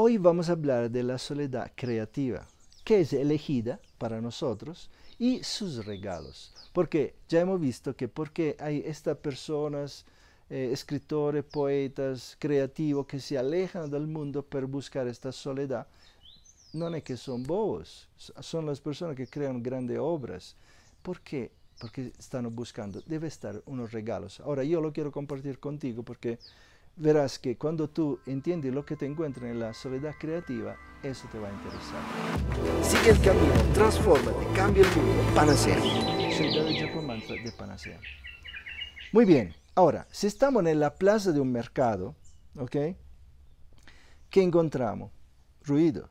Hoy vamos a hablar de la soledad creativa, que es elegida para nosotros, y sus regalos. Porque ya hemos visto que porque hay estas personas, eh, escritores, poetas, creativos, que se alejan del mundo para buscar esta soledad, no es que son bobos, son las personas que crean grandes obras. ¿Por qué? Porque están buscando, debe estar unos regalos. Ahora yo lo quiero compartir contigo porque verás que cuando tú entiendes lo que te encuentras en la soledad creativa, eso te va a interesar. Sigue el camino, transfórmate, cambia el mundo, Panacea. Soy David de Panacea. Muy bien, ahora, si estamos en la plaza de un mercado, ¿ok? ¿Qué encontramos? Ruido.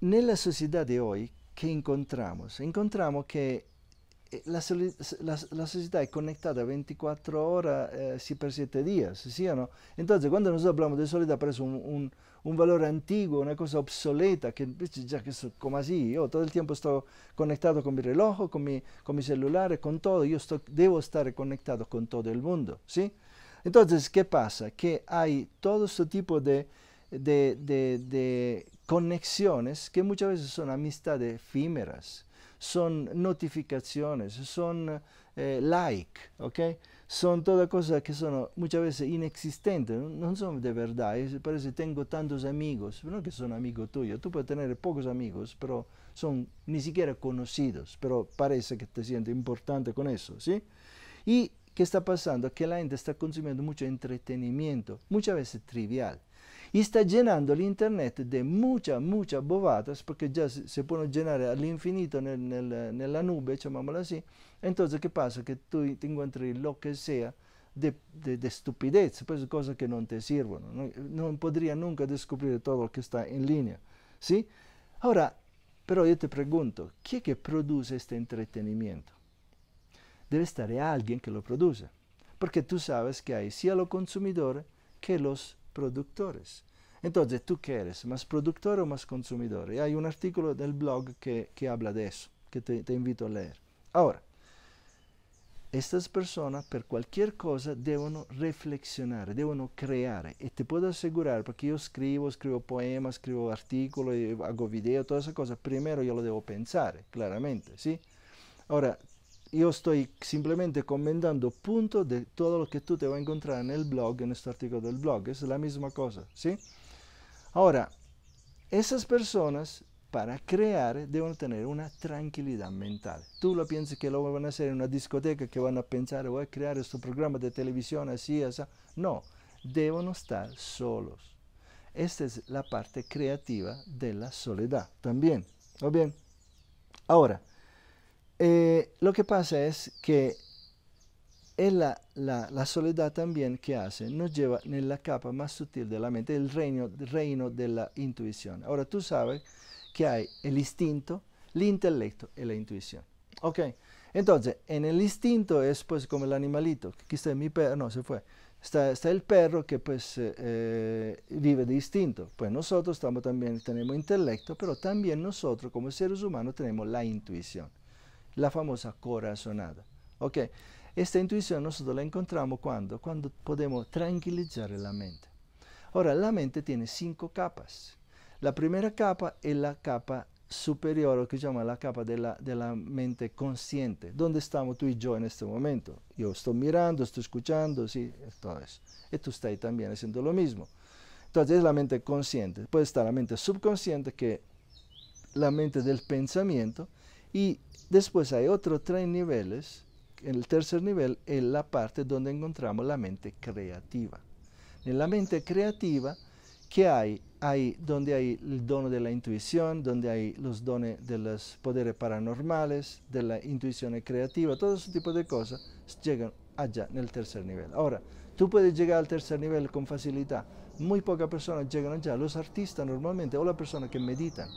En la sociedad de hoy, ¿qué Encontramos Encontramos que... Eh, la, sociedad es conectada 24 horas, por 7 días, ¿sí o no? Entonces, cuando nosotros hablamos de soledad, parece un, valor antiguo, una cosa obsoleta, que ya que es como así, yo todo el tiempo estoy conectado con mi reloj, con mi, con celular, con todo, yo estoy, debo estar conectado con todo el mundo, ¿sí? Entonces, ¿qué pasa? Que hay todo este tipo de, de conexiones que muchas veces son amistades efímeras, son notificaciones, son eh, like, ¿ok? Son todas cosas que son uh, muchas veces inexistentes, no, son de verdad. Parece parece tengo tantos amigos, no que son amigos tuyos, tú puedes tener pocos amigos, pero son ni siquiera conocidos, pero parece que te sientes importante con eso, ¿sí? ¿Y qué está pasando? Que la gente está consumiendo mucho entretenimiento, muchas veces trivial y está llenando el internet de muchas, muchas bobadas porque ya se, pueden llenar al infinito en, la, nube, llamámoslo así. Entonces, ¿qué pasa? Que tú te encuentras lo que sea de, de, estupidez, pues cosas que no te sirven. No, no podría nunca descubrir todo lo que está en línea, ¿sí? Ahora, pero yo te pregunto, ¿quién que produce este entretenimiento? Debe estar alguien que lo produce, porque tú sabes que hay sia los consumidores que los productores. Entonces, ¿tú qué eres? ¿Más productor o más consumidor? Y hay un artículo del blog que, que habla de eso, que te, invito a leer. Ahora, estas personas por cualquier cosa deben reflexionar, deben crear. Y te puedo asegurar, porque yo escribo, escribo poemas, escribo artículos, hago videos, todas esas cosas, primero yo lo debo pensar, claramente, ¿sí? Ahora, yo estoy simplemente comentando puntos de todo lo que tú te vas a encontrar en el blog, en este artículo del blog. Es la misma cosa, ¿sí? Ahora, esas personas para crear deben tener una tranquilidad mental. Tú lo piensas que lo van a hacer en una discoteca, que van a pensar, voy a crear este programa de televisión así, así. No, deben estar solos. Esta es la parte creativa de la soledad también. ¿O bien? Ahora, eh, lo que pasa es que eh, la, soledad también que hace, nos lleva en la capa más sutil de la mente, el reino, reino de la intuición. Ahora tú sabes que hay el instinto, el intelecto y la intuición. entonces en el instinto es pues como el animalito, aquí está mi perro, no se fue, está, el perro que pues eh, vive de instinto, pues nosotros también, tenemos intelecto, pero también nosotros como seres humanos tenemos la intuición la famosa corazonada. okay. esta intuición nosotros la encontramos cuando, cuando podemos tranquilizar la mente. Ahora, la mente tiene cinco capas. La primera capa es la capa superior, lo que se llama la capa de la, de la mente consciente, donde estamos tú y yo en este momento. Yo estoy mirando, estoy escuchando, sí, todo Y tú estás también haciendo lo mismo. Entonces es la mente consciente. puede estar la mente subconsciente, que la mente del pensamiento, y Después hay otros tres niveles. En el tercer nivel es la parte donde encontramos la mente creativa. En la mente creativa, ¿qué hay? Hay donde hay el dono de la intuición, donde hay los dones de los poderes paranormales, de la intuición creativa, todo ese tipo de cosas llegan allá en el tercer nivel. Ahora, tú puedes llegar al tercer nivel con facilidad. Muy pocas personas llegan allá. Los artistas normalmente o la persona que meditan.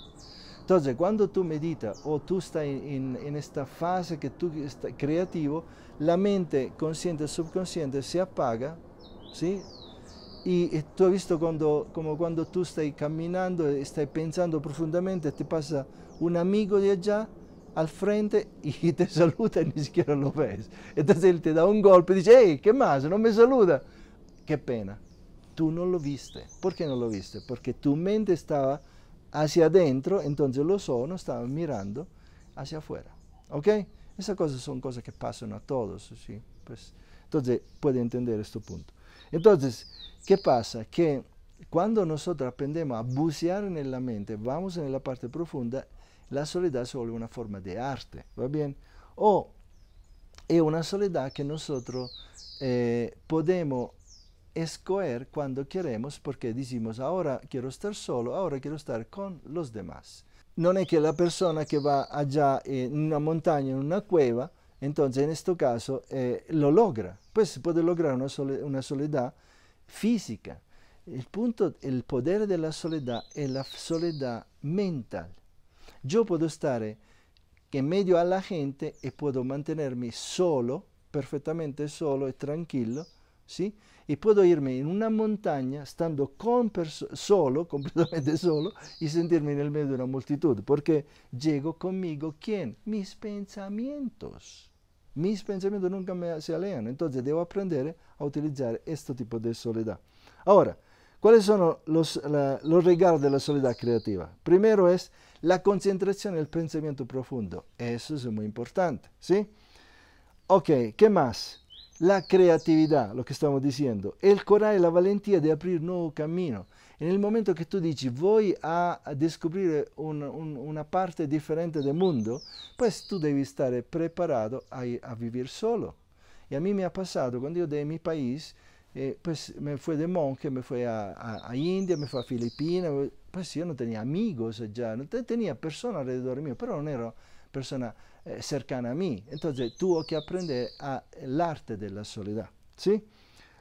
Entonces, cuando tú meditas o tú estás en, esta fase que tú estás creativo, la mente consciente y subconsciente se apaga, ¿sí? Y tú has visto cuando, como cuando tú estás caminando, estás pensando profundamente, te pasa un amigo de allá al frente y te saluda y ni siquiera lo ves. Entonces él te da un golpe y dice, hey, ¿qué más? No me saluda. Qué pena. Tú no lo viste. ¿Por qué no lo viste? Porque tu mente estaba hacia adentro, entonces los ojos estaban mirando hacia afuera. ¿Ok? Esas cosas son cosas que pasan a todos, ¿sí? Pues, entonces, puede entender este punto. Entonces, ¿qué pasa? Que cuando nosotros aprendemos a bucear en la mente, vamos en la parte profunda, la soledad se vuelve una forma de arte, ¿va bien? O es una soledad que nosotros eh, podemos escoer cuando queremos porque decimos ahora quiero estar solo, ahora quiero estar con los demás. No es que la persona que va allá en una montaña, en una cueva, entonces en este caso eh, lo logra. Pues se puede lograr una, una soledad física. El punto, el poder de la soledad es la soledad mental. Yo puedo estar en medio a la gente y puedo mantenerme solo, perfectamente solo y tranquilo, ¿sí? y puedo irme en una montaña estando con solo, completamente solo, y sentirme en el medio de una multitud, porque llego conmigo, ¿quién? Mis pensamientos. Mis pensamientos nunca me, se alejan, entonces debo aprender a utilizar este tipo de soledad. Ahora, ¿cuáles son los, regalos de la soledad creativa? Primero es la concentración y el pensamiento profundo, eso es muy importante, ¿sí? Ok, ¿qué más? la creatività, lo stiamo dicendo, e il coraggio e la valentia di aprire un nuovo cammino. E nel momento che tu dici vuoi a scoprire un, un, una parte differente del mondo, pues tu devi stare preparato a, a vivere solo. E a me mi ha pasado, cuando yo de mi país, eh, pues me fue de monje, me fue a, a, a, India, me fue a Filipinas, pues yo no tenía amigos ya, no tenía personas alrededor mío, pero no era persona eh, cercana a mí. Entonces tuvo que aprender a el arte de la soledad. ¿sí?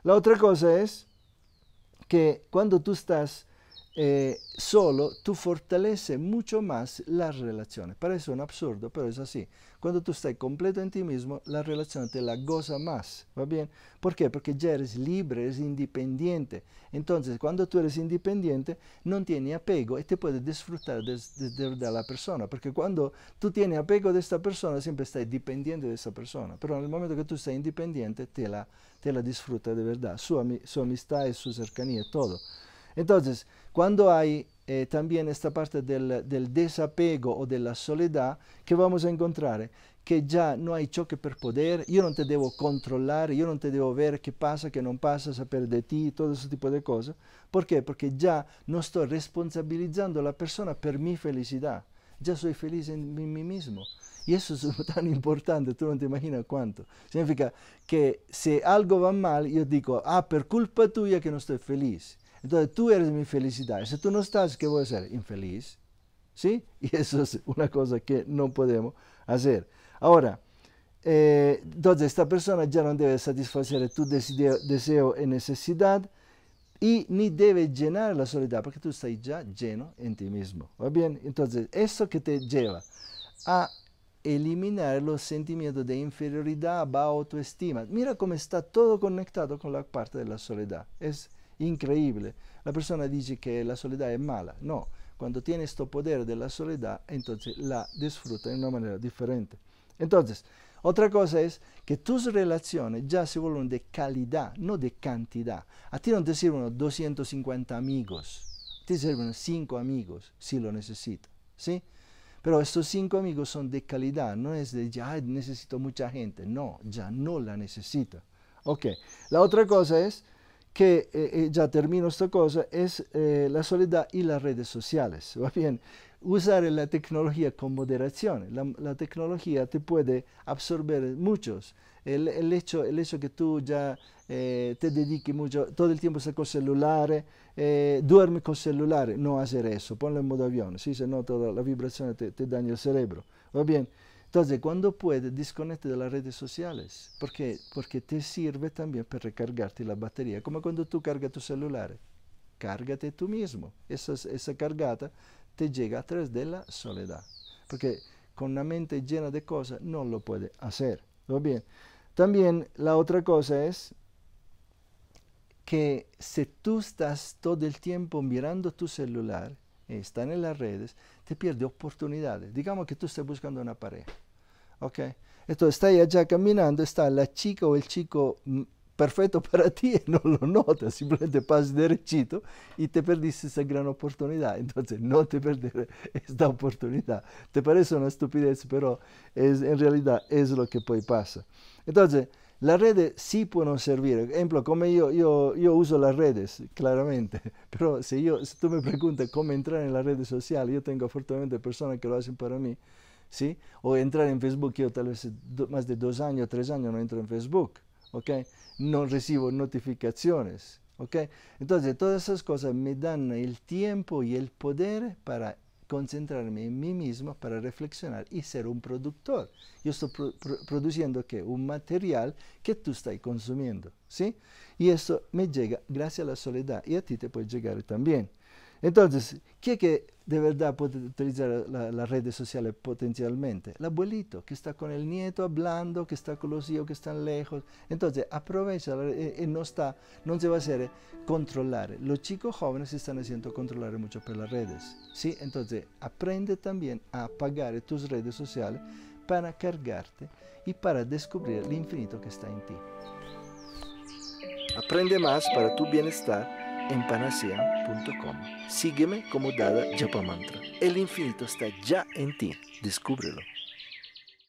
La otra cosa es que cuando tú estás eh, solo tú fortaleces mucho más la relación. Parece un absurdo, pero es así. Cuando tú estás completo en ti mismo, la relación te la goza más, ¿va bien? ¿Por qué? Porque ya eres libre, eres independiente. Entonces, cuando tú eres independiente, no tienes apego y te puedes disfrutar de, la persona. Porque cuando tú tienes apego de esta persona, siempre estás dependiente de esa persona. Pero en el momento que tú estás independiente, te la, te la disfrutas de verdad. Su, su amistad y su cercanía, todo. Entonces, cuando hay eh, también esta parte del, del, desapego o de la soledad, que vamos a encontrar que ya no hay choque per poder, yo no te debo controlar, yo no te debo ver qué pasa, qué no pasa, saber de ti, todo ese tipo de cosas. ¿Por qué? Porque ya no estoy responsabilizando a la persona por mi felicidad, ya soy feliz en mí mismo. Y eso es tan importante, tú no te imaginas cuánto. Significa que si algo va mal, yo digo, ah, por culpa tuya que no estoy feliz. Entonces tú eres mi felicidad. Si tú no estás, ¿qué voy a ser? Infeliz. ¿Sí? Y eso es una cosa que no podemos hacer. Ahora, entonces eh, esta persona ya no debe satisfacer tu deseo, deseo y necesidad y ni debe llenar la soledad porque tú estás ya lleno en ti mismo. ¿Va bien? Entonces, eso que te lleva a eliminar los sentimientos de inferioridad, baja autoestima. Mira cómo está todo conectado con la parte de la soledad. Es increíble. La persona dice que la soledad es mala. No, cuando tiene este poder de la soledad, entonces la disfruta de una manera diferente. Entonces, otra cosa es que tus relaciones ya se vuelven de calidad, no de cantidad. A ti no te sirven 250 amigos, te sirven 5 amigos si lo necesitas, ¿sí? Pero estos 5 amigos son de calidad, no es de ya necesito mucha gente, no, ya no la necesita. Ok, la otra cosa es que eh, eh, ya termino esta cosa, es eh, la soledad y las redes sociales. ¿va bien? Usar la tecnología con moderación. La, tecnología te puede absorber muchos. El, hecho, el hecho que tú ya te dediques mucho, todo el tiempo a con celular, duerme con celular, no hacer eso, ponlo en modo avión, si se no toda la vibración te, te daña el cerebro. ¿Va bien? Entonces, cuando puedes, desconecte de las redes sociales, porque, porque te sirve también para recargarte la batería, como cuando tú cargas tu celular. Cárgate tú mismo. Esa, esa cargata te llega a través de la soledad, porque con una mente llena de cosas no lo puede hacer. bien? También la otra cosa es que si tú estás todo el tiempo mirando tu celular, está en las redes, te pierdes oportunidades. Digamos que tú estás buscando una pareja ok? Entonces estás allá caminando, está la chica o el chico perfecto para ti y no lo notas, simplemente pasas derechito y te perdiste esa gran oportunidad. Entonces no te perder esta oportunidad. Te parece una estupidez, pero es, en realidad es lo que poi pasa. Entonces, las redes sí pueden servir. Ejemplo, como yo, yo, yo uso las redes, claramente, pero si, yo, si tú me preguntas cómo entrar en las redes sociales, yo tengo afortunadamente personas que lo hacen para mí. O entrar en Facebook, yo tal vez más de dos años, tres años no entro en Facebook, No recibo notificaciones, Entonces, todas esas cosas me dan el tiempo y el poder para concentrarme en mí mismo para reflexionar y ser un productor. Yo estoy produciendo ¿qué? un material que tú estás consumiendo, ¿sí? Y eso me llega gracias a la soledad y a ti te puede llegar también. Entonces, ¿quién que de verdad puede utilizar la, las redes sociales potencialmente? El abuelito, que está con el nieto hablando, que está con los hijos que están lejos. Entonces, aprovecha y, eh, eh, no está, no se va a hacer controlar. Los chicos jóvenes se están haciendo controlar mucho por las redes. ¿sí? Entonces, aprende también a apagar tus redes sociales para cargarte y para descubrir el infinito que está en ti. Aprende más para tu bienestar en panacea.com. Sígueme como Dada Yapamantra El infinito está ya en ti. Descúbrelo.